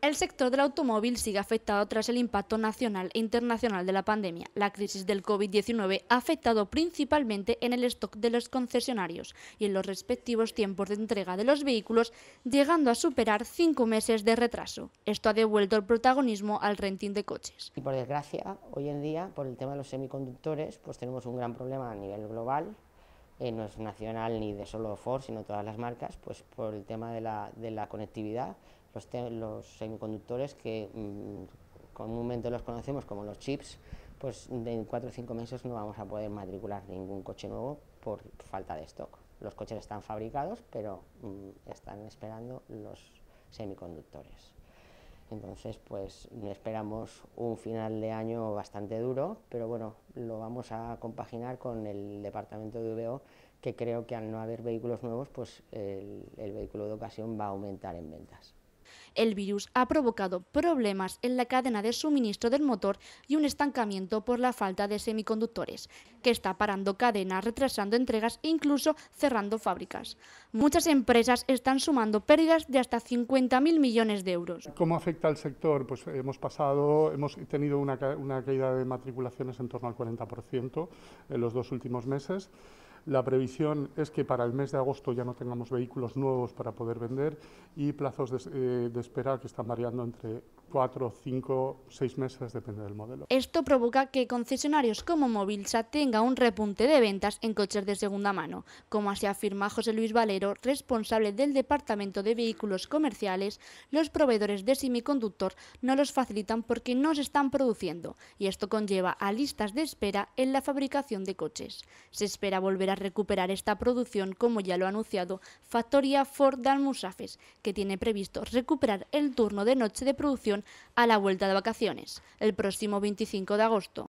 El sector del automóvil sigue afectado tras el impacto nacional e internacional de la pandemia. La crisis del COVID-19 ha afectado principalmente en el stock de los concesionarios y en los respectivos tiempos de entrega de los vehículos, llegando a superar cinco meses de retraso. Esto ha devuelto el protagonismo al renting de coches. Y por desgracia, hoy en día, por el tema de los semiconductores, pues tenemos un gran problema a nivel global eh, no es nacional ni de solo Ford, sino todas las marcas, pues por el tema de la, conectividad, los, semiconductores que un mm, comúnmente los conocemos como los chips, pues en 4 o 5 meses no vamos a poder matricular ningún coche nuevo por falta de stock. Los coches están fabricados, pero mm, están esperando los semiconductores. Entonces, pues esperamos un final de año bastante duro, pero bueno, lo vamos a compaginar con el departamento de VO, que creo que al no haber vehículos nuevos, pues el vehículo de ocasión va a aumentar en ventas. El virus ha provocado problemas en la cadena de suministro del motor y un estancamiento por la falta de semiconductores, que está parando cadenas, retrasando entregas e incluso cerrando fábricas. Muchas empresas están sumando pérdidas de hasta 50.000 millones de euros. ¿Cómo afecta al sector? Pues hemos pasado, hemos tenido una caída de matriculaciones en torno al 40% en los dos últimos meses. La previsión es que para el mes de agosto ya no tengamos vehículos nuevos para poder vender y plazos de, eh, espera que están variando entre 4, 5, seis meses, depende del modelo. Esto provoca que concesionarios como Movilsa tenga un repunte de ventas en coches de segunda mano, como así afirma José Luis Valero, responsable del Departamento de Vehículos Comerciales, los proveedores de semiconductor no los facilitan porque no se están produciendo y esto conlleva a listas de espera en la fabricación de coches. Se espera volver a recuperar esta producción, como ya lo ha anunciado Factoría Ford Almusafes, que tiene previsto recuperar el turno de noche de producción a la vuelta de vacaciones, el próximo 25 de agosto.